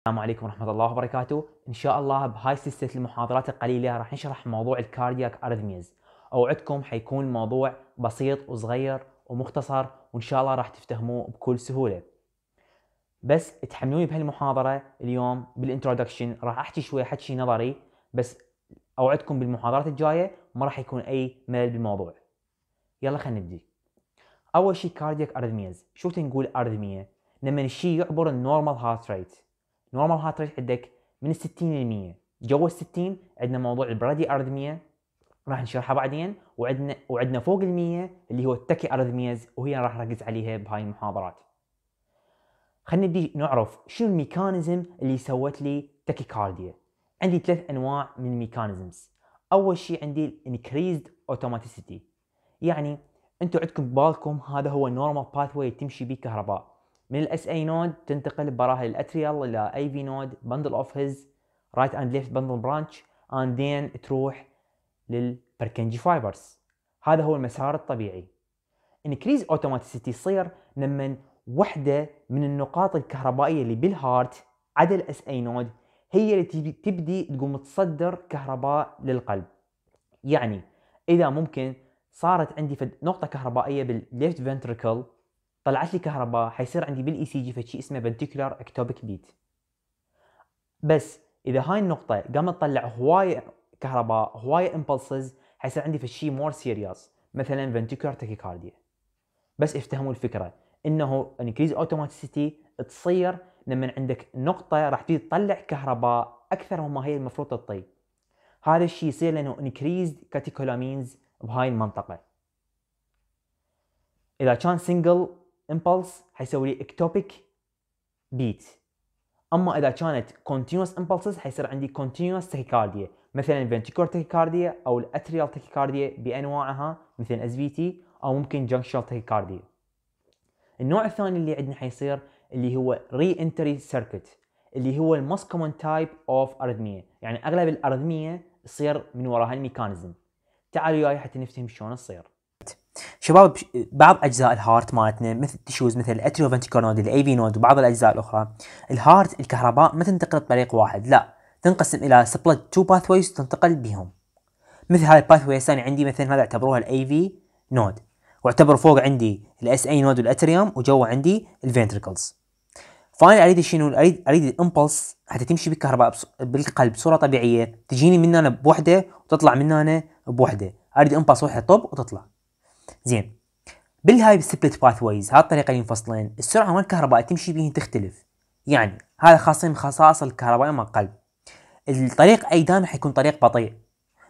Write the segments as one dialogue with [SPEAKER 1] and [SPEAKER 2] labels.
[SPEAKER 1] السلام عليكم ورحمة الله وبركاته إن شاء الله بهاي سلسلة المحاضرات القليلة راح نشرح موضوع الكاردياك أرذميز أوعدكم حيكون الموضوع بسيط وصغير ومختصر وإن شاء الله راح تفتهموه بكل سهولة بس تحملوني بهالمحاضرة اليوم بالانترودكشن راح أحكي شوية حكي نظري بس أوعدكم بالمحاضرات الجاية ما راح يكون أي ملل بالموضوع يلا خلينا نبدي أول شيء كاردياك أرذميز شو تنقول أرذمية لما الشيء يعبر النورمال هارت ريت نورمال هارت ريت عندك من 60 ل 100 جوا ال 60 عندنا موضوع البرادي ارذميا راح نشرحها بعدين وعندنا وعندنا فوق ال 100 اللي هو التكي ارذمياز وهي راح نركز عليها بهاي المحاضرات خلينا نبدي نعرف شنو الميكانيزم اللي سوت لي كارديا. عندي ثلاث انواع من الميكانيزمز اول شيء عندي الانكريزد اوتوماتيسيتي يعني انتم عندكم ببالكم هذا هو النورمال باث تمشي بيه كهرباء من الاس اي نود تنتقل براها للاتريال الى اي في نود بندل اوف هيز رايت اند ليفت بندل برانش اند ذن تروح للبركنجي فايبرز هذا هو المسار الطبيعي انكريز اوتوماتيسيتي يصير لما وحده من النقاط الكهربائيه اللي بالهارت عدا الاس اي نود هي اللي تبدي تقوم تصدر كهرباء للقلب يعني اذا ممكن صارت عندي نقطه كهربائيه بالليفت فنتركل طلعت لي كهرباء حيصير عندي بالاي سي جي فشي اسمه بنتيكولار اكتوبك بيت بس اذا هاي النقطه قامت تطلع هوايه كهرباء هوايه امبلسز حيصير عندي فشي مور سيريوس مثلا فنتيكولار تاكيكارديا بس افتهموا الفكره انه انكريز اوتوماتيسيتي تصير لما عندك نقطه راح تطلع كهرباء اكثر مما هي المفروض تطي هذا الشيء يصير لانه انكريز كاتيكولامينز بهاي المنطقه اذا كان سنجل امبلس حيسوي لي اكتوبيك بيت اما اذا كانت كونتينوس امبلسز حيصير عندي كونتينوس تكيكارديا مثلا فنتيكور تكيكارديا او الاتريال تكيكارديا بانواعها مثل اس في تي او ممكن جنكشال تكيكارديا النوع الثاني اللي عندنا حيصير اللي هو ري انتري سيركت اللي هو الموست كومن تايب اوف ارذميه يعني اغلب الارذميه تصير من وراها الميكانيزم تعالوا وياي حتى نفهم شلون تصير شباب بعض اجزاء الهارت مالتنا مثل تشوز مثل نود الاي في نود وبعض الاجزاء الاخرى الهارت الكهرباء ما تنتقل بطريق واحد لا تنقسم الى سبلت تو باث ويز تنتقل بهم مثل هاي ويز الثاني عندي مثلا هذا اعتبروها الاي في نود واعتبر فوق عندي الاس اي نود والاتريوم وجوا عندي الفنتركلز فانا اريد شنو اريد اريد الامبلس حتى تمشي بالكهرباء بالقلب بصوره طبيعيه تجيني من هنا بوحده وتطلع من هنا بوحده اريد امبلس وحده طب وتطلع زين بالهاي سبلت باث ويز هالطريقه اللي ينفصلين السرعه مال الكهرباء تمشي بهن تختلف يعني هذا خاصه من خصائص الكهرباء ما قل الطريق اي دائما حيكون طريق بطيء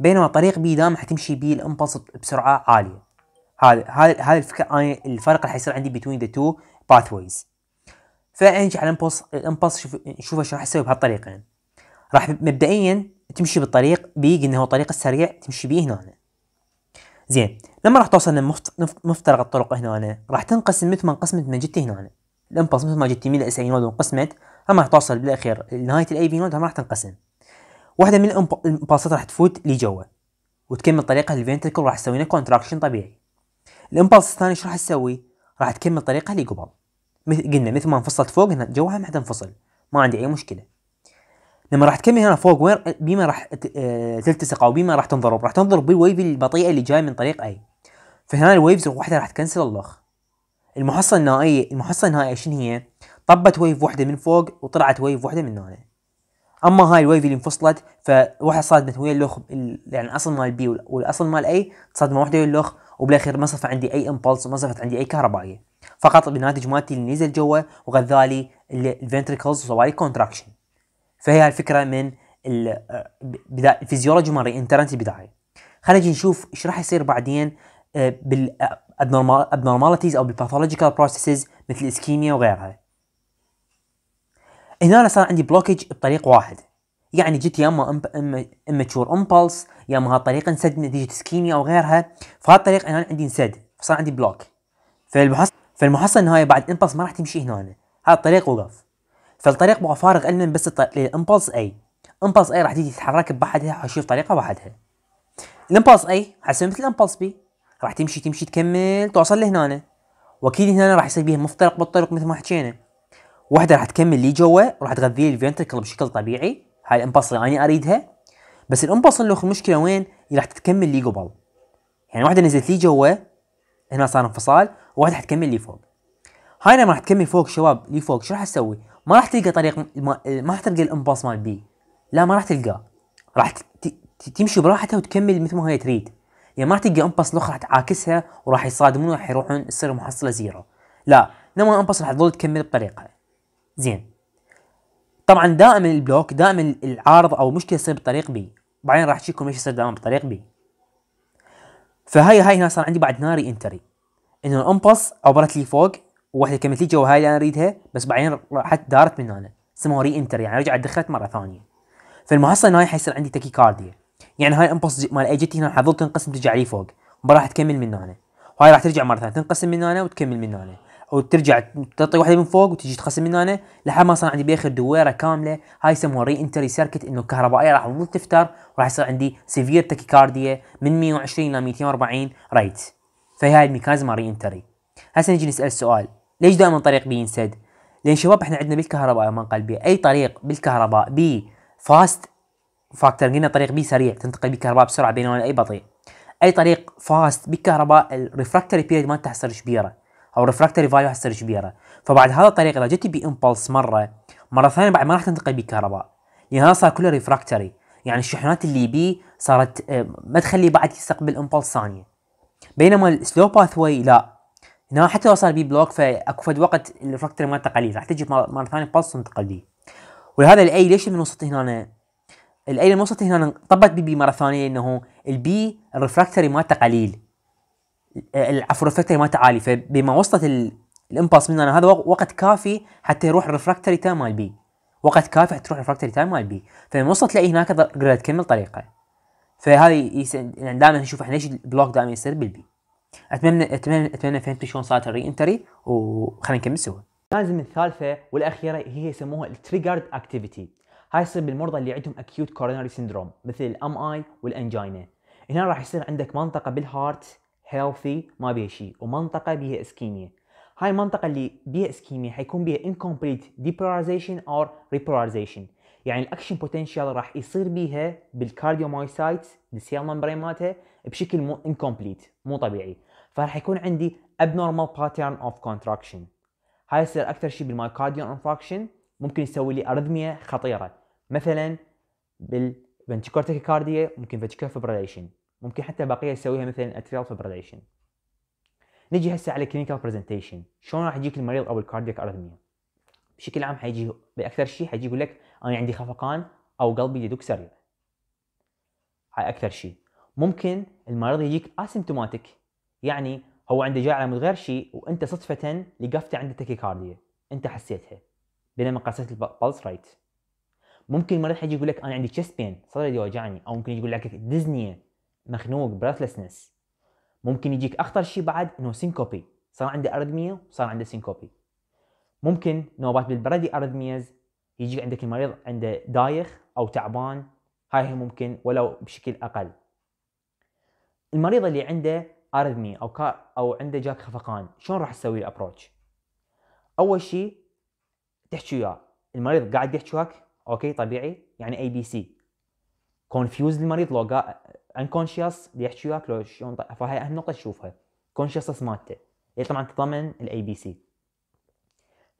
[SPEAKER 1] بينما طريق بي دائما حتمشي بيه الامبلس بسرعه عاليه هذا هذا هذا الفكره انا الفرق اللي حيصير عندي بين ذا تو باث ويز فنجي على الامبلس الامبلس شوف شوف ايش راح اسوي بهالطريقه يعني. راح مبدئيا تمشي بالطريق بي قلنا هو الطريق السريع تمشي بيه هنا زين لما راح توصل لمفترق الطرق هنا أنا راح تنقسم مثل ما انقسمت من جتي هنا أنا الامبلس مثل ما جتي من الاس اي نود وانقسمت هم راح توصل بالاخير لنهايه الاي في نود هم راح تنقسم واحده من الامبلسات راح تفوت لجوا وتكمل طريقها للفنتركل راح تسوي لنا كونتراكشن طبيعي الامبلس الثاني شو راح تسوي راح تكمل طريقها لقبل قلنا مثل ما انفصلت فوق هنا جوها ما تنفصل ما عندي اي مشكله لما راح تكمل هنا فوق وين بما راح تلتصق او آه، بما راح تنضرب راح تنضرب بالويف البطيئه اللي جايه من طريق اي فهنا الويفز واحده راح تكنسل اللخ المحصله النهائيه المحصله النهائيه شنو هي؟ طبت ويف واحده من فوق وطلعت ويف واحده من هنا اما هاي الويف اللي انفصلت فواحده صادمت ويا اللوخ يعني الاصل مال بي والاصل مال اي صادمه واحده ويا اللوخ وبالاخير ما صفى عندي اي امبلس وما صفت عندي اي كهربائيه فقط بناتج مالتي اللي نزل جوا وغذالي الفنتريكلز وسوالي كونتراكشن فهي الفكره من الفيزيولوجي مال الانترنت البدايه خلينا نجي نشوف ايش راح يصير بعدين آه، بالابنورماليتيز آه، او بالباثولوجيكال بروسيسز مثل الاسكيميا وغيرها هنا صار عندي بلوكج بطريق واحد يعني جيت يا اما اماتشور امبلس يا اما هالطريق انسد نتيجه اسكيميا او غيرها فهالطريق انا عندي انسد فصار عندي بلوك فالمحصله النهايه بعد امبلس ما راح تمشي هنا هذا الطريق وقف فالطريق مع فارغ علما بس الامبلس اي امبلس اي راح تيجي تتحرك بحدها حشوف طريقه بحدها الامبلس اي حسب مثل الامبلس بي راح تمشي تمشي تكمل توصل لهنا واكيد هنا راح يصير بيها مفترق بالطرق مثل ما حكينا وحده راح تكمل لي جوا وراح تغذي الفنتركل بشكل طبيعي هاي الامبلس اللي انا اريدها بس الامبلس اللي المشكله وين اللي راح تكمل لي قبل يعني واحده نزلت لي جوا هنا صار انفصال وواحده راح تكمل لي فوق هاي لما راح تكمل فوق شباب لي فوق شو راح اسوي ما راح تلقى طريق ما راح تلقى الامباص مال بي لا ما راح تلقاه راح تمشي براحتها وتكمل مثل ما هي تريد يعني ما راح تلقى امباص اخرى راح تعاكسها وراح يصادمون وراح يروحون تصير محصله زيرو لا انما امباص راح تظل تكمل بطريقها زين طبعا دائما البلوك دائما العارض او مشكله تصير بطريق بي بعدين راح احكيكم ايش يصير دائما بطريق بي فهاي هاي هنا صار عندي بعد ناري انتري انه الامباص عبرت لي فوق وحده كملت لي جو هاي اللي انا اريدها بس بعدين راحت دارت من هنا اسمها ري انتر يعني رجعت دخلت مره ثانيه فالمحصله هاي حيصير عندي تكيكارديا يعني هاي الامبوس مال اجتي هنا حظل تنقسم ترجع لي فوق ما راح تكمل من هنا هاي راح ترجع مره ثانيه تنقسم من هنا وتكمل من هنا او ترجع تعطي واحده من فوق وتجي تقسم من هنا لحد ما صار عندي باخر دويره كامله هاي يسموها ري انتري سيركت انه الكهربائيه راح تظل تفتر وراح يصير عندي سيفير تكيكارديا من 120 الى 240 رايت فهي هاي الميكانيزم ري انتري هسه نجي نسال سؤال ليش دائما طريق بينسد؟ لان شباب احنا عندنا بالكهرباء يا منقل بي اي طريق بالكهرباء بي فاست فاكتور قلنا طريق بي سريع تنتقل بالكهرباء بسرعه بينما اي بطيء اي طريق فاست بالكهرباء الريفراكتوري بيريد مالته حصير كبيره او الريفراكتوري فاليو حصير كبيره فبعد هذا الطريق اذا جت بامبلس مره مره ثانيه بعد ما راح تنتقل بالكهرباء لان يعني هذا صار كله ريفراكتوري يعني الشحنات اللي بي صارت آه، ما تخلي بعد يستقبل امبلس ثانيه بينما السلو باث واي لا هنا حتى لو صار بي بلوك فاكو فد وقت الفراكتر مالته قليل راح تجي مره ثانيه بلس تنتقل بي ولهذا الاي ليش من وصلت هنا الاي لما وصلت هنا طبت بي بي مره ثانيه انه البي الريفراكتري مالته قليل عفوا الريفراكتري مالته عالي فبما وصلت الامباس من هنا هذا وقت كافي حتى يروح الريفراكتري تايم مال بي وقت كافي حتى تروح الريفراكتري تايم مال بي فلما وصلت لاي هناك قدرت تكمل طريقه فهذه يعني دائما نشوف احنا ليش البلوك دائما يصير بالبي اتمنى اتمنى اتمنى فهمت شلون صارت الري انتري وخلينا نكمل سوا. لازم الثالثه والاخيره هي يسموها التريجرد اكتيفيتي. هاي تصير بالمرضى اللي عندهم اكيوت كوروناري سندروم مثل الام اي والانجينا. هنا راح يصير عندك منطقه بالهارت هيلثي ما بيها شيء ومنطقه بيها اسكيميا. هاي المنطقه اللي بيها اسكيميا حيكون بيها incomplete depolarization or repolarization. يعني الاكشن بوتنشال راح يصير بيها بالكارديومايسايت السيل ممبرين مالتها بشكل مو انكمبليت مو طبيعي فراح يكون عندي abnormal pattern of contraction هاي يصير اكثر شيء بالمايكارديال انفراكشن ممكن يسوي لي ارذميه خطيره مثلا كارديا ممكن فنتيكول فبريليشن ممكن حتى بقيه يسويها مثلا اتريال فبريليشن نجي هسه على كلينيكال برزنتيشن شلون راح يجيك المريض او الكاردياك ارذميه بشكل عام حيجي باكثر شيء حيجي يقول لك انا عندي خفقان او قلبي يدق سريع هاي اكثر شيء ممكن المرض يجيك اسيمتوماتيك يعني هو عنده جاي على غير شيء وانت صدفه لقفته عنده تكيكارديا انت حسيتها بينما قاسيت البلس رايت ممكن المريض حيجي يقول لك انا عندي تشست بين صدري يوجعني او ممكن يقول لك ديزنيه مخنوق بريثلسنس ممكن يجيك اخطر شيء بعد انه سينكوبي صار عنده ارذميه وصار عنده سينكوبي ممكن نوبات بالبرادي ارثميز يجي عندك المريض عنده دايخ او تعبان هاي هي ممكن ولو بشكل اقل المريض اللي عنده ارثمي او كا او عنده جاك خفقان شلون راح تسوي الابروتش اول شيء تحكي وياه المريض قاعد يحكي وياك اوكي طبيعي يعني اي بي سي كونفيوز المريض لو قاعد انكونشيوس يحكي وياك لو شلون هاي اهم نقطه تشوفها كونشيوسنس مالته هي يعني طبعا تضمن الاي بي سي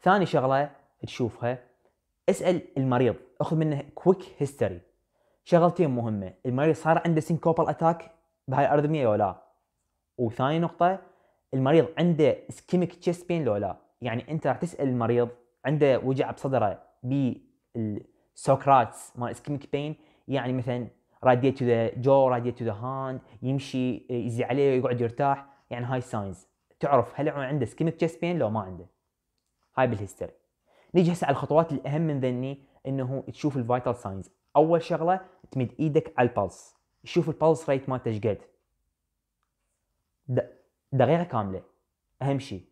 [SPEAKER 1] ثاني شغله تشوفها اسال المريض اخذ منه كويك هيستوري شغلتين مهمه المريض صار عنده سينكوبال اتاك بهاي الارذميه ولا لا وثاني نقطه المريض عنده اسكيميك تشيست بين لو لا يعني انت راح تسال المريض عنده وجع بصدره بالسوكراتس مال اسكيميك بين يعني مثلا راديت تو ذا جو راديت تو ذا هاند يمشي يزي عليه ويقعد يرتاح يعني هاي ساينز تعرف هل عنده اسكيميك تشيست بين لو ما عنده هاي بالهستري نيجي هسه على الخطوات الاهم من ذني انه تشوف الفايتال ساينز اول شغله تمد ايدك على البلس شوف البلس ريت مالته ايش قد دقيقه كامله اهم شيء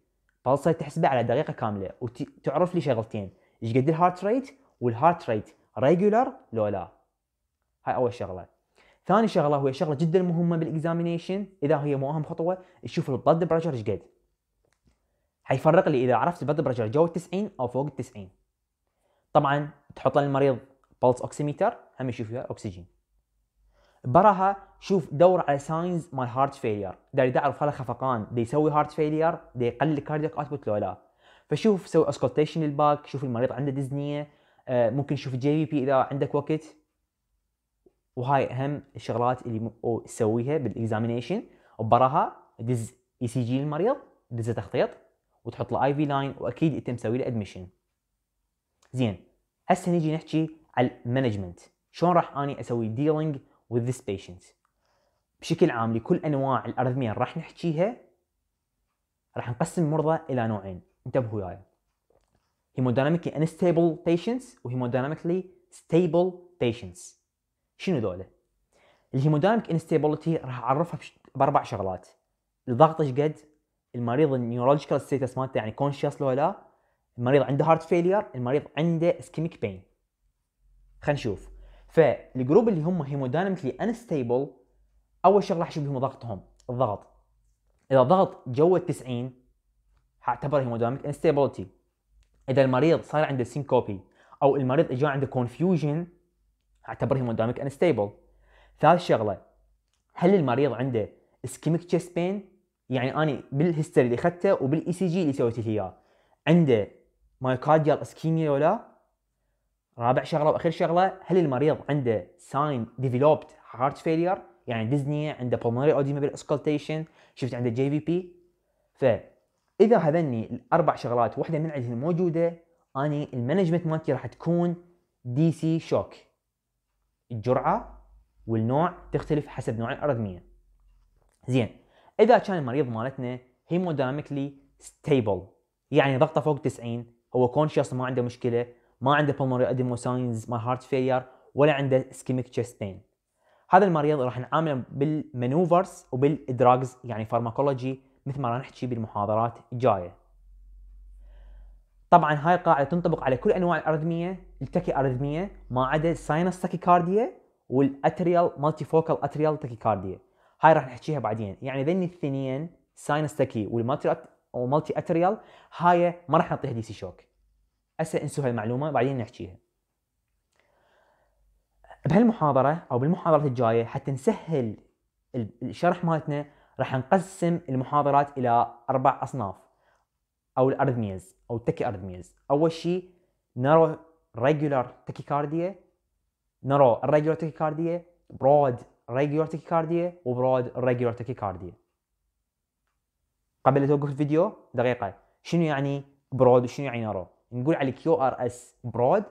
[SPEAKER 1] بلس ريت تحسبه على دقيقه كامله وتعرف لي شغلتين ايش قد الهارت ريت والهارت ريت ريجولار لو لا هاي اول شغله ثاني شغله وهي شغله جدا مهمه بالاكزامينيشن اذا هي مو اهم خطوه تشوف البلد بريشر ايش قد حيفرق لي اذا عرفت البلد برجر جوه ال 90 او فوق ال 90 طبعا تحط للمريض بلس اوكسيميتر هم يشوف فيها اكسجين براها شوف دور على ساينز مال هارت فيلير داري اعرف هل خفقان دي يسوي هارت فيلير دي يقلل الكاردياك اوتبوت لو لا فشوف سوي اسكولتيشن للباك شوف المريض عنده ديزنيه آه، ممكن تشوف جي بي بي اذا عندك وقت وهاي اهم الشغلات اللي تسويها بالاكزامينيشن وبراها دز اي سي جي للمريض دز تخطيط وتحط له اي في لاين واكيد انت مسوي له ادمشن زين هسه نجي نحكي على المانجمنت شلون راح اني اسوي ديلينج وذ ذيس بيشنت بشكل عام لكل انواع الارثميا راح نحكيها راح نقسم المرضى الى نوعين انتبهوا وياي هيمودايناميكلي انستابل بيشنتس وهيمودايناميكلي ستيبل بيشنتس شنو ذولا الهيمودايناميك انستابيلتي راح اعرفها باربع شغلات الضغط ايش قد المريض النيورولوجيكال ستيتس مالته يعني كونشس لو لا المريض عنده هارت فيلير المريض عنده اسكيميك بين خلينا نشوف فالجروب اللي هم هيمودايناميكلي انستيبل اول شغله راح اشوف بهم ضغطهم الضغط اذا ضغط جوه ال 90 حاعتبره هيمودايناميك انستيبلتي اذا المريض صار عنده سينكوبي او المريض اجى عنده كونفيوجن اعتبره هيمودايناميك انستيبل ثالث شغله هل المريض عنده اسكيميك تشيست بين يعني انا بالهيستوري اللي اخذته وبالاي سي جي اللي سويت لي اياه عنده مايوكارديال اسكيميا ولا لا رابع شغله واخر شغله هل المريض عنده ساين ديفلوبت هارت فيلير يعني ديزني عنده pulmonary اوديما بالاسكولتيشن شفت عنده جي في بي ف اذا هذني الاربع شغلات واحده من عندهم موجوده اني المانجمنت مالتي راح تكون دي سي شوك الجرعه والنوع تختلف حسب نوع الارثميه زين اذا كان المريض مالتنا هيمودايناميكلي ستيبل يعني ضغطه فوق 90 هو كونشس ما عنده مشكله ما عنده pulmonary اديموساينز ما هارت فيلير ولا عنده سكيميك تشيست بين هذا المريض راح نعامله بالمانوفرز وبالدراجز يعني فارماكولوجي مثل ما راح نحكي بالمحاضرات الجايه طبعا هاي القاعده تنطبق على كل انواع الارثميه التكي ارثميه ما عدا الساينس تاكيكارديا والاتريال مالتي فوكال اتريال تاكيكارديا هاي راح نحكيها بعدين يعني ذني ساينس تكي والمالتي ومالتي اتريال هاي ما راح نعطيها دي سي شوك هسه انسوا هاي المعلومه بعدين نحكيها بهالمحاضره او بالمحاضرات الجايه حتى نسهل الشرح مالتنا راح نقسم المحاضرات الى اربع اصناف او الارذميز او التكي ارذميز اول شيء نرو ريجولار تكي كارديا نرو الريجولار كارديا برود regular tachycardia وبرود regular tachycardia قبل توقف الفيديو دقيقه شنو يعني برود وشنو يعني نارو نقول على الكيو ار اس برود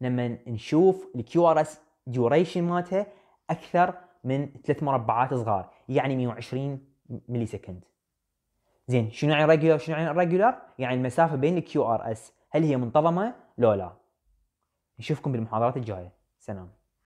[SPEAKER 1] لما نشوف الكيو ار اس ديوريشن مالتها اكثر من ثلاث مربعات صغار يعني 120 ملي سكند زين شنو يعني ريجولار شنو يعني ريجولار يعني المسافه بين الكيو ار اس هل هي منتظمه لو لا نشوفكم بالمحاضرات الجايه سلام